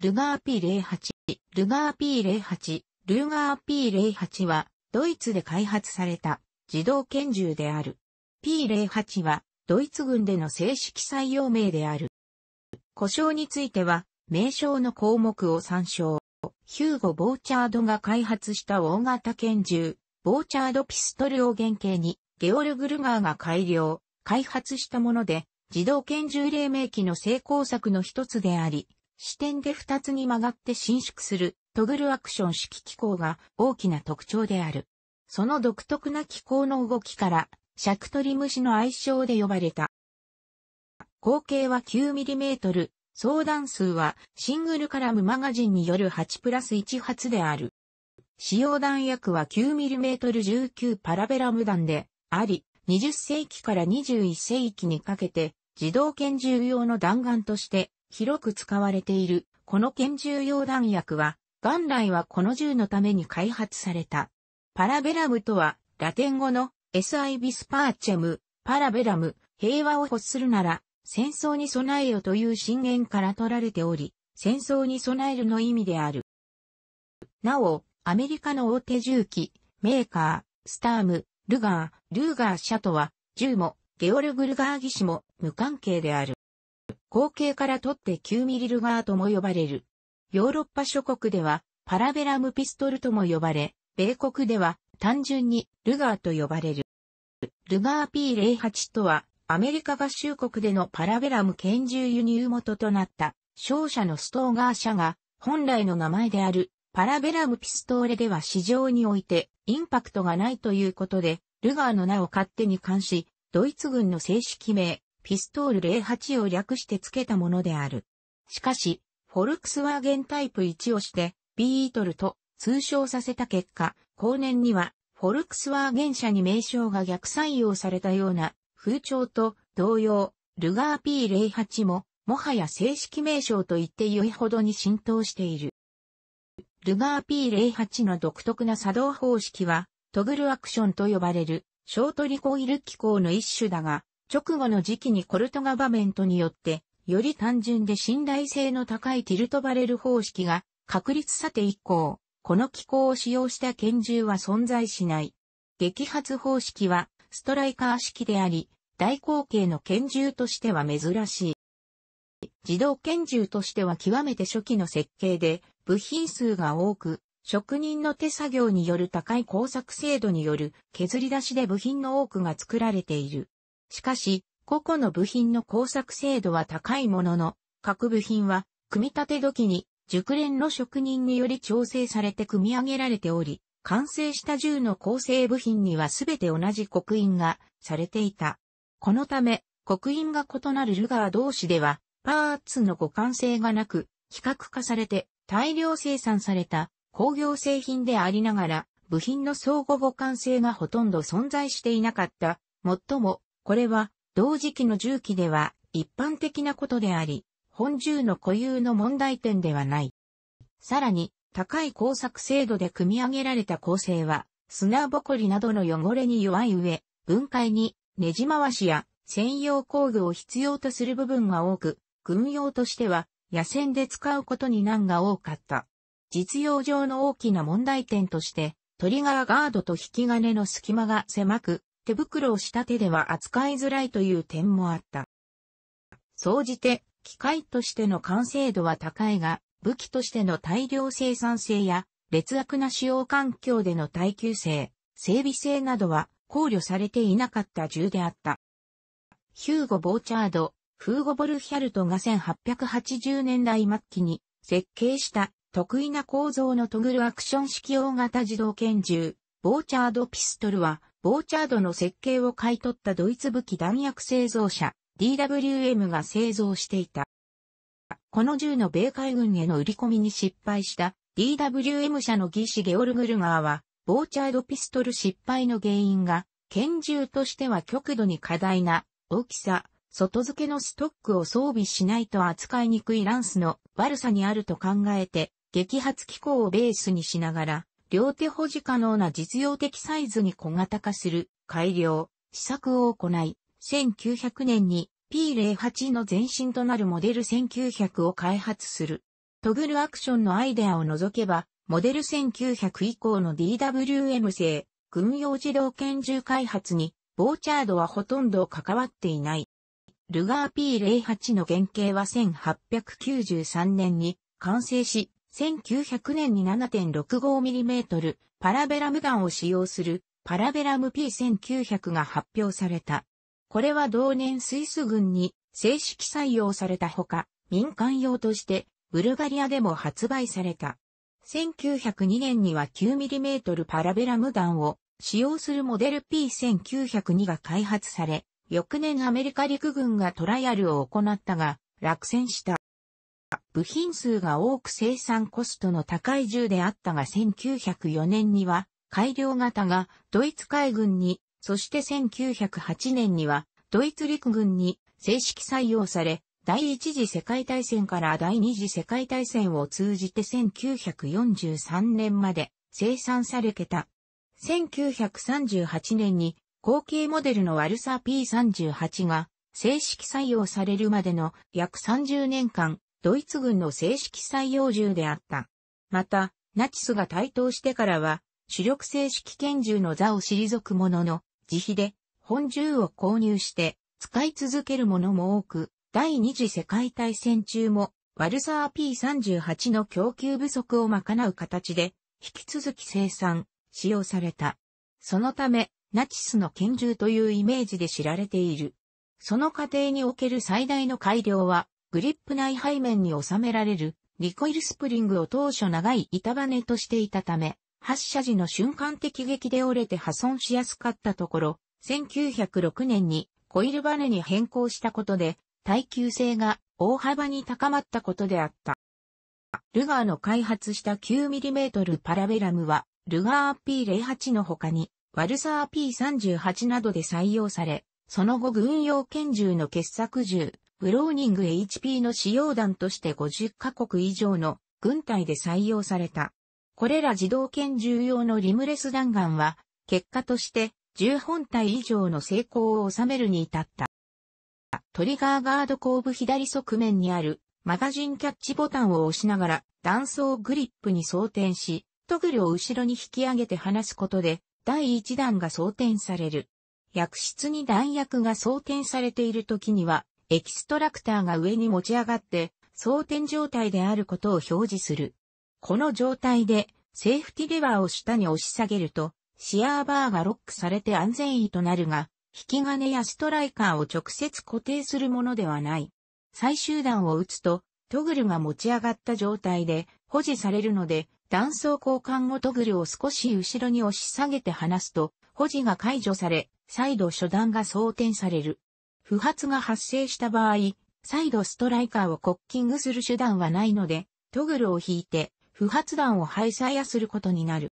ルガー P08、ルガー P08、ルガー P08 は、ドイツで開発された自動拳銃である。P08 は、ドイツ軍での正式採用名である。故障については、名称の項目を参照。ヒューゴ・ボーチャードが開発した大型拳銃、ボーチャードピストルを原型に、ゲオルグ・ルガーが改良、開発したもので、自動拳銃黎明期の成功作の一つであり、視点で2つに曲がって伸縮するトグルアクション式機構が大きな特徴である。その独特な機構の動きから、尺取り虫の愛称で呼ばれた。口径は 9mm、相談数はシングルカラムマガジンによる8プラス1発である。使用弾薬は 9mm19 パラベラム弾であり、20世紀から21世紀にかけて自動拳銃用の弾丸として広く使われている、この拳銃用弾薬は、元来はこの銃のために開発された。パラベラムとは、ラテン語の SI ビスパーチェム、パラベラム、平和を欲するなら、戦争に備えよという信玄から取られており、戦争に備えるの意味である。なお、アメリカの大手銃器、メーカー、スターム、ルガー、ルーガー社とは、銃も、ゲオルグ・ルガー技師も無関係である。後継から取って9ミリルガーとも呼ばれる。ヨーロッパ諸国ではパラベラムピストルとも呼ばれ、米国では単純にルガーと呼ばれる。ルガー P08 とはアメリカ合衆国でのパラベラム拳銃輸入元となった商社のストーガー社が本来の名前であるパラベラムピストーレでは市場においてインパクトがないということでルガーの名を勝手に冠しドイツ軍の正式名ピストール08を略して付けたものである。しかし、フォルクスワーゲンタイプ1をして、ビートルと通称させた結果、後年には、フォルクスワーゲン社に名称が逆採用されたような、風潮と同様、ルガー P08 も、もはや正式名称と言って良いほどに浸透している。ルガー P08 の独特な作動方式は、トグルアクションと呼ばれる、ショートリコイル機構の一種だが、直後の時期にコルトガバメントによって、より単純で信頼性の高いティルトバレル方式が確立さて以降、この機構を使用した拳銃は存在しない。撃発方式はストライカー式であり、大口径の拳銃としては珍しい。自動拳銃としては極めて初期の設計で、部品数が多く、職人の手作業による高い工作精度による削り出しで部品の多くが作られている。しかし、個々の部品の工作精度は高いものの、各部品は、組み立て時に、熟練の職人により調整されて組み上げられており、完成した銃の構成部品にはすべて同じ刻印がされていた。このため、刻印が異なるルガー同士では、パーツの互換性がなく、比較化されて大量生産された工業製品でありながら、部品の相互互換性がほとんど存在していなかった。最もこれは同時期の銃器では一般的なことであり、本銃の固有の問題点ではない。さらに、高い工作精度で組み上げられた構成は、砂ぼこりなどの汚れに弱い上、分解に、ねじ回しや専用工具を必要とする部分が多く、軍用としては野戦で使うことに難が多かった。実用上の大きな問題点として、トリガーガードと引き金の隙間が狭く、手袋をした手では扱いづらいという点もあった。総じて、機械としての完成度は高いが、武器としての大量生産性や、劣悪な使用環境での耐久性、整備性などは考慮されていなかった銃であった。ヒューゴ・ボーチャード、フーゴ・ボルヒャルトが1880年代末期に設計した得意な構造のトグルアクション式大型自動拳銃、ボーチャードピストルはボーチャードの設計を買い取ったドイツ武器弾薬製造者 DWM が製造していた。この銃の米海軍への売り込みに失敗した DWM 社の技師ゲオルグルガーは、ボーチャードピストル失敗の原因が、拳銃としては極度に過大な大きさ、外付けのストックを装備しないと扱いにくいランスの悪さにあると考えて、激発機構をベースにしながら、両手保持可能な実用的サイズに小型化する改良、試作を行い、1900年に P08 の前身となるモデル1900を開発する。トグルアクションのアイデアを除けば、モデル1900以降の DWM 製、軍用自動拳銃開発に、ボーチャードはほとんど関わっていない。ルガー P08 の原型は1893年に完成し、1900年に 7.65mm パラベラムガンを使用するパラベラム P1900 が発表された。これは同年スイス軍に正式採用されたほか、民間用としてブルガリアでも発売された。1902年には 9mm パラベラム弾を使用するモデル P1902 が開発され、翌年アメリカ陸軍がトライアルを行ったが落選した。部品数が多く生産コストの高い銃であったが1904年には改良型がドイツ海軍に、そして1908年にはドイツ陸軍に正式採用され、第一次世界大戦から第二次世界大戦を通じて1943年まで生産されけた。1938年に後継モデルのワルサー P38 が正式採用されるまでの約30年間ドイツ軍の正式採用銃であった。また、ナチスが台頭してからは、主力正式拳銃の座を退くものの、自費で本銃を購入して使い続けるものも多く、第二次世界大戦中もワルサー P38 の供給不足を賄う形で引き続き生産、使用された。そのため、ナチスの拳銃というイメージで知られている。その過程における最大の改良は、グリップ内背面に収められるリコイルスプリングを当初長い板バネとしていたため、発射時の瞬間的撃で折れて破損しやすかったところ、1906年にコイルバネに変更したことで、耐久性が大幅に高まったことであった。ルガーの開発した 9mm パラベラムは、ルガー P08 の他に、ワルサー P38 などで採用され、その後軍用拳銃の傑作銃、ブローニング HP の使用団として50カ国以上の軍隊で採用された。これら自動拳銃用のリムレス弾丸は、結果として10本体以上の成功を収めるに至った。トリガーガード後部左側面にあるマガジンキャッチボタンを押しながら弾層グリップに装填し、トグルを後ろに引き上げて離すことで第1弾が装填される。薬室に弾薬が装填されている時にはエキストラクターが上に持ち上がって、装填状態であることを表示する。この状態で、セーフティレバーを下に押し下げると、シアーバーがロックされて安全位となるが、引き金やストライカーを直接固定するものではない。最終段を打つと、トグルが持ち上がった状態で保持されるので、断層交換後トグルを少し後ろに押し下げて離すと、保持が解除され、再度初段が装填される。不発が発生した場合、再度ストライカーをコッキングする手段はないので、トグルを引いて、不発弾を廃材やすることになる。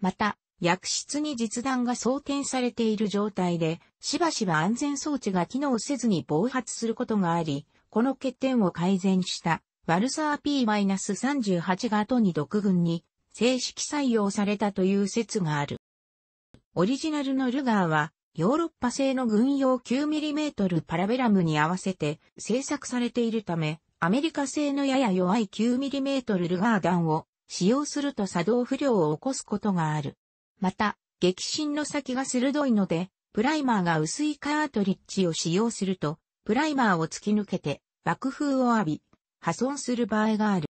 また、薬室に実弾が装填されている状態で、しばしば安全装置が機能せずに暴発することがあり、この欠点を改善した、ワルサー P-38 が後に独軍に正式採用されたという説がある。オリジナルのルガーは、ヨーロッパ製の軍用 9mm パラベラムに合わせて製作されているため、アメリカ製のやや弱い 9mm ルガー弾を使用すると作動不良を起こすことがある。また、激震の先が鋭いので、プライマーが薄いカートリッジを使用すると、プライマーを突き抜けて爆風を浴び、破損する場合がある。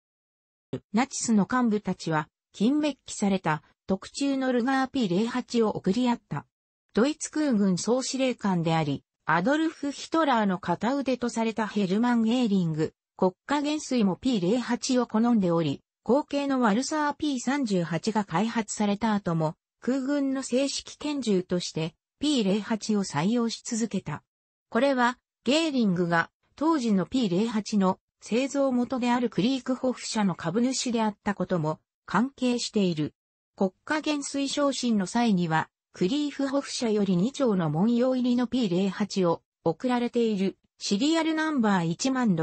ナチスの幹部たちは、金メッキされた特注のルガー P08 を送り合った。ドイツ空軍総司令官であり、アドルフ・ヒトラーの片腕とされたヘルマン・ゲーリング、国家元帥も P08 を好んでおり、後継のワルサー P38 が開発された後も、空軍の正式拳銃として P08 を採用し続けた。これは、ゲーリングが当時の P08 の製造元であるクリークホフ社の株主であったことも関係している。国家元帥昇進の際には、クリーフホフ社より2丁の文様入りの P08 を送られているシリアルナンバー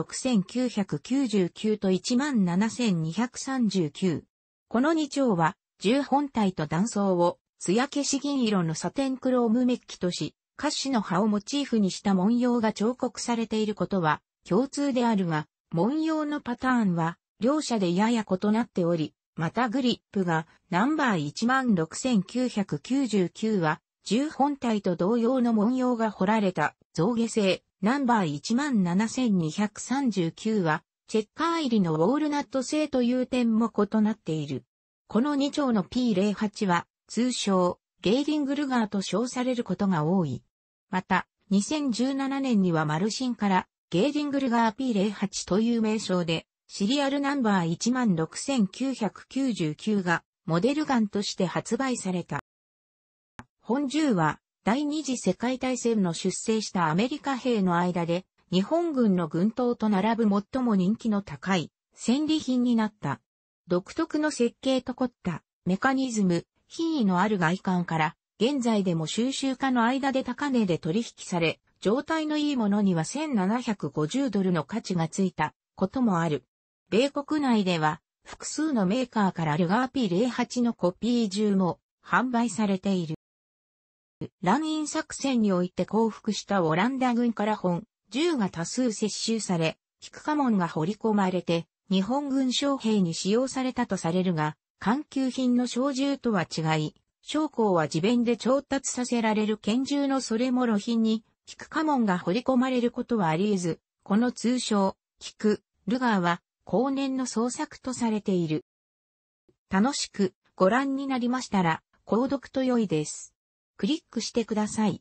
16999と17239。この2丁は1本体と断層を艶消し銀色のサテンクロームメッキとし、歌詞の葉をモチーフにした文様が彫刻されていることは共通であるが、文様のパターンは両者でやや異なっており、またグリップがナンバー16999は銃本体と同様の文様が彫られた造下製ナンバー17239はチェッカー入りのウォールナット製という点も異なっている。この2丁の P08 は通称ゲーリングルガーと称されることが多い。また2017年にはマルシンからゲーリングルガー P08 という名称でシリアルナンバー16999がモデルガンとして発売された。本銃は第二次世界大戦の出征したアメリカ兵の間で日本軍の軍刀と並ぶ最も人気の高い戦利品になった。独特の設計と凝ったメカニズム、品位のある外観から現在でも収集家の間で高値で取引され、状態のいいものには1750ドルの価値がついたこともある。米国内では複数のメーカーからルガー P08 のコピー銃も販売されている。乱イ作戦において降伏したオランダ軍から本、銃が多数接収され、キクカモンが掘り込まれて、日本軍将兵に使用されたとされるが、環球品の小銃とは違い、将校は自弁で調達させられる拳銃のそれもろ品に、キクカモンが掘り込まれることはあり得ず、この通称、キク、ルガーは、後年の創作とされている。楽しくご覧になりましたら、購読と良いです。クリックしてください。